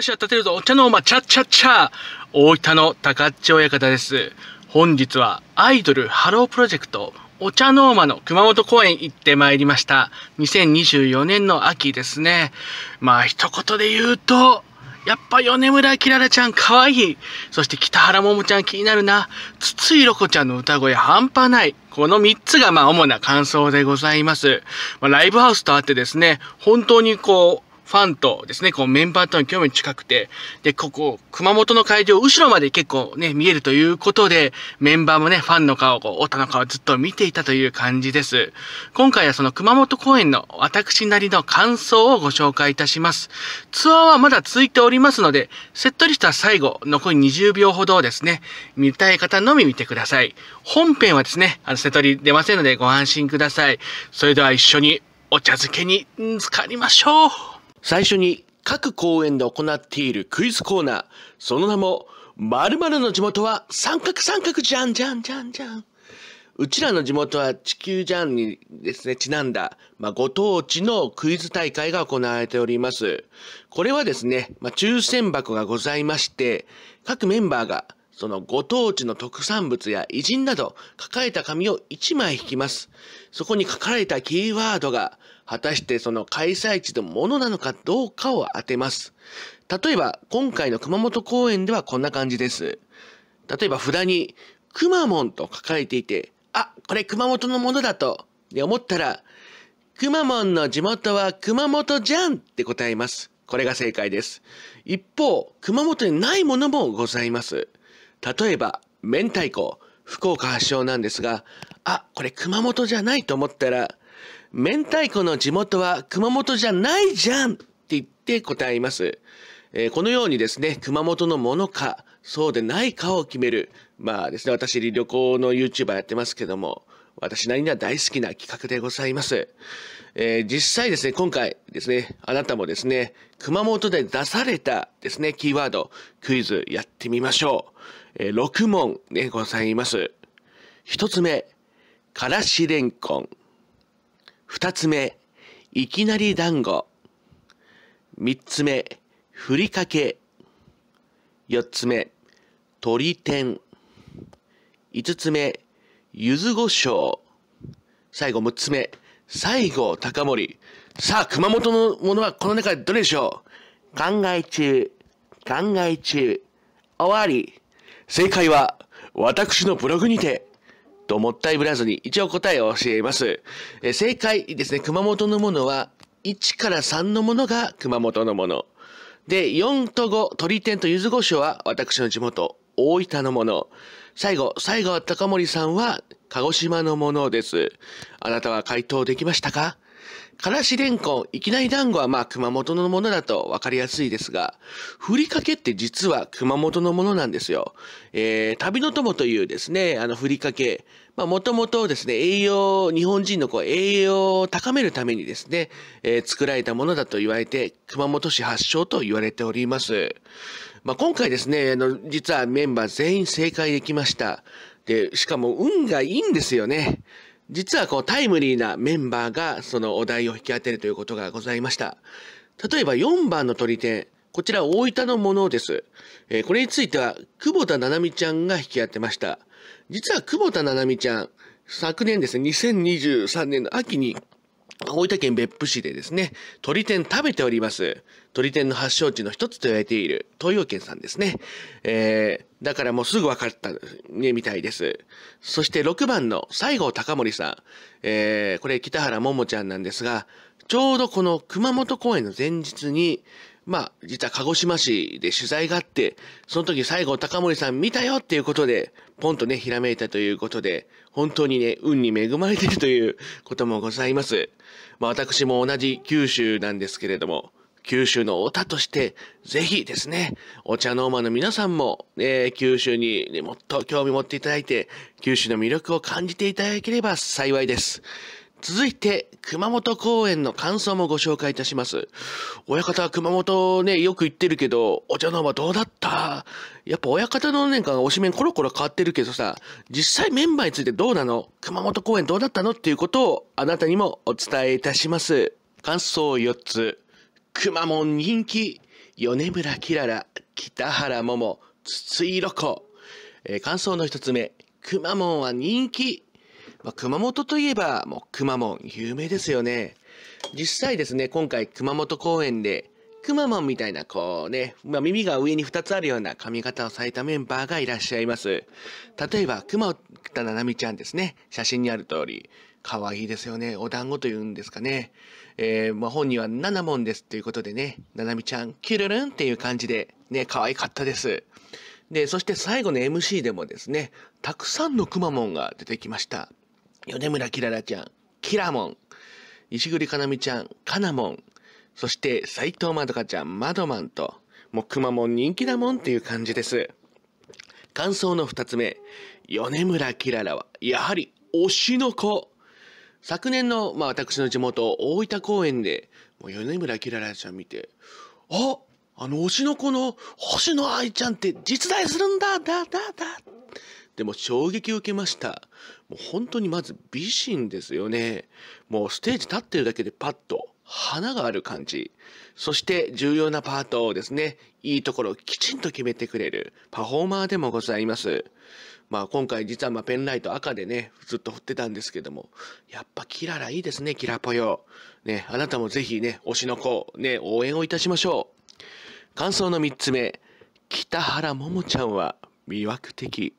しは立てるぞお茶のゃチャチャチャ大分の高っち親方です。本日はアイドルハロープロジェクトお茶のーの熊本公園行ってまいりました。2024年の秋ですね。まあ一言で言うと、やっぱ米村きららちゃん可愛い。そして北原ももちゃん気になるな。筒井ろこちゃんの歌声半端ない。この三つがまあ主な感想でございます。まあ、ライブハウスとあってですね、本当にこう、ファンとですね、こうメンバーとの興味近くて、で、ここ、熊本の会場、後ろまで結構ね、見えるということで、メンバーもね、ファンの顔、こう、オタの顔ずっと見ていたという感じです。今回はその熊本公演の私なりの感想をご紹介いたします。ツアーはまだ続いておりますので、セットリストは最後、残り20秒ほどですね、見たい方のみ見てください。本編はですね、あの、セトリ出ませんのでご安心ください。それでは一緒にお茶漬けに浸かりましょう最初に各公園で行っているクイズコーナー、その名も、〇〇の地元は三角三角じゃんじゃんじゃんじゃん。うちらの地元は地球じゃんにですね、ちなんだ、まあ、ご当地のクイズ大会が行われております。これはですね、まあ、抽選箱がございまして、各メンバーがそのご当地の特産物や偉人など書かれた紙を1枚引きます。そこに書かれたキーワードが果たしてその開催地のものなのかどうかを当てます。例えば今回の熊本公演ではこんな感じです。例えば札にくまモンと書かれていて、あ、これ熊本のものだと思ったら、くまモンの地元は熊本じゃんって答えます。これが正解です。一方、熊本にないものもございます。例えば、明太子、福岡発祥なんですが、あ、これ熊本じゃないと思ったら、明太子の地元は熊本じゃないじゃんって言って答えます。えー、このようにですね、熊本のものか、そうでないかを決める。まあですね、私旅行の YouTuber やってますけども、私なりには大好きな企画でございます。えー、実際ですね、今回ですね、あなたもですね、熊本で出されたですね、キーワード、クイズやってみましょう。え六6問でございます。1つ目、からしれんこん。2つ目、いきなり団子。3つ目、ふりかけ。4つ目、とて天。5つ目、ゆずごしょう。最後6つ目、西郷隆盛。さあ、熊本のものはこの中でどれでしょう考え中、考え中、終わり。正解は、私のブログにて、ともったいぶらずに一応答えを教えます。え正解ですね、熊本のものは、1から3のものが熊本のもの。で、4と5、鳥天と柚子胡椒は私の地元、大分のもの。最後、西は隆盛さんは鹿児島のものです。あなたは回答できましたかからしれんこん、いきなり団子はまあ熊本のものだとわかりやすいですが、ふりかけって実は熊本のものなんですよ。えー、旅の友というですね、あのふりかけ。まあもともとですね、栄養、日本人のこう栄養を高めるためにですね、えー、作られたものだと言われて、熊本市発祥と言われております。まあ今回ですね、あの、実はメンバー全員正解できました。で、しかも運がいいんですよね。実はこうタイムリーなメンバーがそのお題を引き当てるということがございました。例えば4番のり天。こちら大分のものです。えー、これについては久保田七海ちゃんが引き当てました。実は久保田七海ちゃん、昨年ですね、2023年の秋に大分県別府市でですね、鳥天食べております。鳥天の発祥地の一つと言われている東洋県さんですね。えー、だからもうすぐ分かったね、みたいです。そして6番の西郷隆盛さん。えー、これ北原桃ちゃんなんですが、ちょうどこの熊本公演の前日に、まあ、実は鹿児島市で取材があって、その時最後高森さん見たよっていうことで、ポンとね、ひらめいたということで、本当にね、運に恵まれてるということもございます。まあ、私も同じ九州なんですけれども、九州のおたとして、ぜひですね、お茶の間の皆さんも、ね、九州に、ね、もっと興味持っていただいて、九州の魅力を感じていただければ幸いです。続いて、熊本公演の感想もご紹介いたします。親方、熊本ね、よく行ってるけど、お茶の間どうだったやっぱ親方の年間が推しメンコロコロ変わってるけどさ、実際メンバーについてどうなの熊本公演どうだったのっていうことをあなたにもお伝えいたします。感想4つ。熊門人気、米村きらら、北原桃、筒井ロコ。えー、感想の1つ目、熊門は人気。まあ、熊本といえば、もう熊門、有名ですよね。実際ですね、今回熊本公園で、熊門みたいな、こうね、まあ、耳が上に2つあるような髪型をされたメンバーがいらっしゃいます。例えば、熊田七なちゃんですね。写真にある通り。可愛いですよね。お団子というんですかね。えー、まあ、本人は七門ですということでね、七海ちゃん、キュルルンっていう感じで、ね、可愛かったです。で、そして最後の MC でもですね、たくさんのくまモンが出てきました。米村きららちゃん、きらもん、石栗かなみちゃん、かなもん、そして斎藤まどかちゃん、まどまんと、もうくまもん人気だもんっていう感じです。感想の二つ目、米村きららは、やはり推しの子。昨年の、まあ、私の地元、大分公園で、もう米村きららちゃん見て、ああの推しの子の星野愛ちゃんって実在するんだ、だ、だ、だ、でも衝撃を受けました。もう本当にまず美人ですよね。もうステージ立ってるだけでパッと花がある感じ。そして重要なパートをですね、いいところをきちんと決めてくれるパフォーマーでもございます。まあ今回実はまペンライト赤でね、ずっと振ってたんですけども、やっぱキララいいですね、キラぽよ。ね、あなたもぜひね、推しの子、ね、応援をいたしましょう。感想の3つ目、北原桃ちゃんは魅惑的。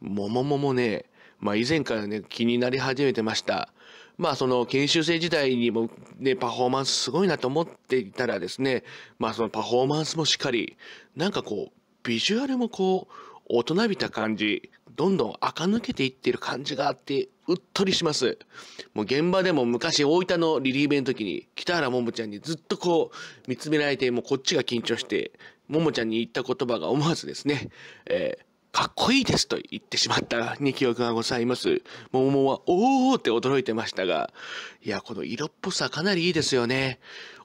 桃ももね、まあ以前からね、気になり始めてました。まあその研修生時代にもね、パフォーマンスすごいなと思っていたらですね、まあそのパフォーマンスもしっかり、なんかこう、ビジュアルもこう、大人びた感じ、どんどん垢抜けていってる感じがあって、うっとりします。もう現場でも昔大分のリリーベの時に、北原ももちゃんにずっとこう、見つめられて、もうこっちが緊張して、ももちゃんに言った言葉が思わずですね、えー、かっこいいですと言ってしまったに記憶がございます。桃はおーって驚いてましたが、いや、この色っぽさかなりいいですよね。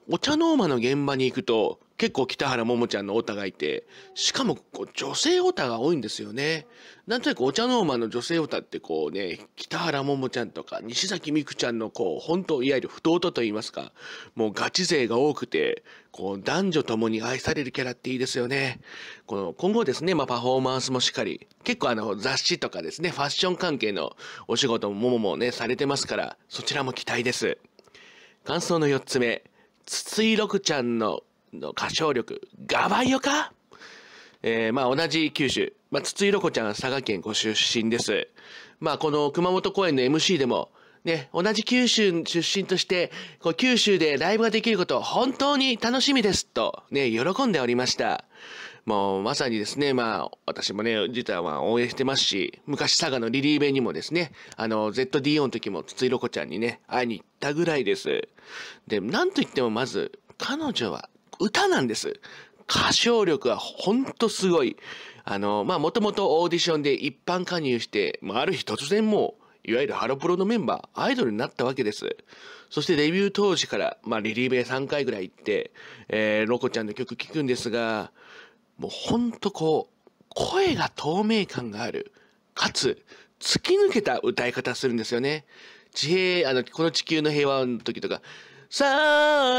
お茶のーマの現場に行くと、結構北原ももちゃんのオタがいて、しかもこう女性オタが多いんですよね。なんとなくお茶の間の女性オタってこうね、北原ももちゃんとか西崎美久ちゃんのこう、本当いわゆる不当と言いますか、もうガチ勢が多くて、こう男女ともに愛されるキャラっていいですよね。この今後ですね、まあパフォーマンスもしっかり、結構あの雑誌とかですね、ファッション関係のお仕事もももね、されてますから、そちらも期待です。感想の4つ目。筒井六ちゃんのの歌唱力がばいよかえー、まあ同じ九州、まあ、筒井六コちゃんは佐賀県ご出身です。まあこの熊本公演の MC でも、ね、同じ九州出身として、こう九州でライブができること本当に楽しみですと、ね、喜んでおりました。もうまさにですね、まあ、私もね、実はまあ応援してますし、昔佐賀のリリーベにもですね、あの、ZDO の時も筒井ロコちゃんにね、会いに行ったぐらいです。で、なんといってもまず、彼女は歌なんです。歌唱力はほんとすごい。あの、まあ、もともとオーディションで一般加入して、まあ、ある日突然もう、いわゆるハロプロのメンバー、アイドルになったわけです。そしてデビュー当時から、まあ、リリーベ3回ぐらい行って、えー、ロコちゃんの曲聴くんですが、もうほんとこう、声が透明感がある。かつ、突き抜けた歌い方するんですよね。地平、あの、この地球の平和の時とか、さ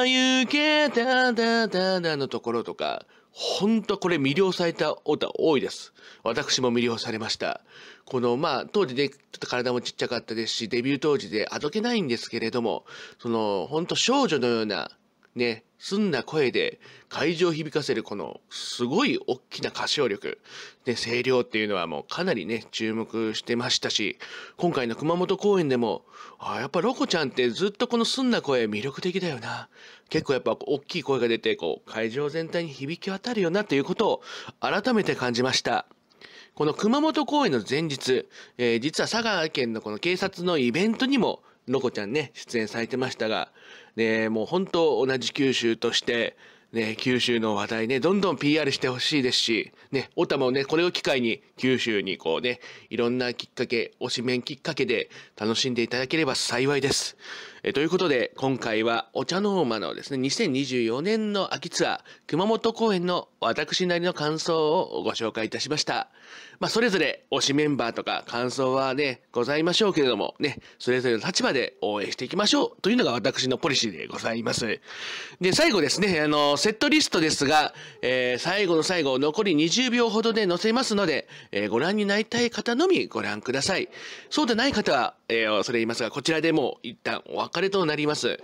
あ、行けただだだのところとか、ほんとこれ魅了された歌多いです。私も魅了されました。この、まあ、当時で、ちょっと体もちっちゃかったですし、デビュー当時であどけないんですけれども、その、ほんと少女のようなね、澄んだ声で会場を響かせるこのすごい大きな歌唱力、ね、声量っていうのはもうかなりね、注目してましたし、今回の熊本公演でも、あやっぱロコちゃんってずっとこの澄んだ声魅力的だよな。結構やっぱ大きい声が出て、こう、会場全体に響き渡るよなということを改めて感じました。この熊本公演の前日、えー、実は佐賀県のこの警察のイベントにもロコちゃんね、出演されてましたが、ね、もう本当同じ九州として、ね、九州の話題ね、どんどん PR してほしいですし、ね、たまもね、これを機会に九州にこうね、いろんなきっかけ、推しメンきっかけで楽しんでいただければ幸いです。えということで、今回はお茶の間のですね、2024年の秋ツアー、熊本公演の私なりの感想をご紹介いたしました。まあ、それぞれ推しメンバーとか感想はね、ございましょうけれども、ね、それぞれの立場で応援していきましょうというのが私のポリシーでございます。で、最後ですね、あの、セットリストですが、えー、最後の最後、残り20秒ほどで載せますので、えー、ご覧になりたい方のみご覧ください。そうでない方は、えー、それ言いますが、こちらでもう一旦お別別れとなります。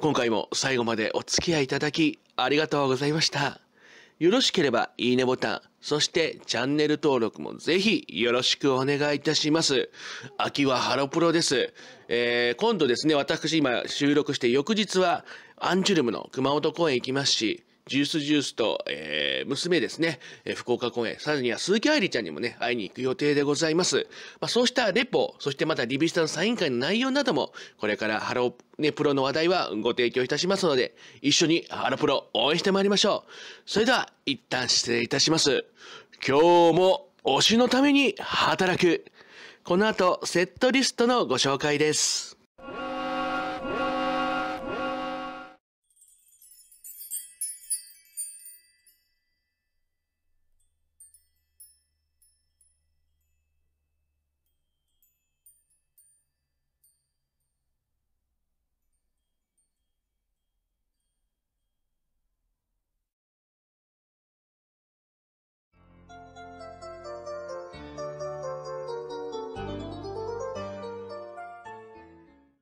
今回も最後までお付き合いいただきありがとうございました。よろしければいいねボタン、そしてチャンネル登録もぜひよろしくお願いいたします。秋はハロプロです。えー、今度ですね、私今収録して翌日はアンジュルムの熊本公園行きますし、ジュースジュースと、えー、娘ですね、えー、福岡公演、さらには鈴木愛理ちゃんにもね、会いに行く予定でございます。まあ、そうしたレポ、そしてまたリビスタのサイン会の内容なども、これからハロー、ね、プロの話題はご提供いたしますので、一緒にハロプロ応援してまいりましょう。それでは、一旦失礼いたします。今日も推しのために働く。この後、セットリストのご紹介です。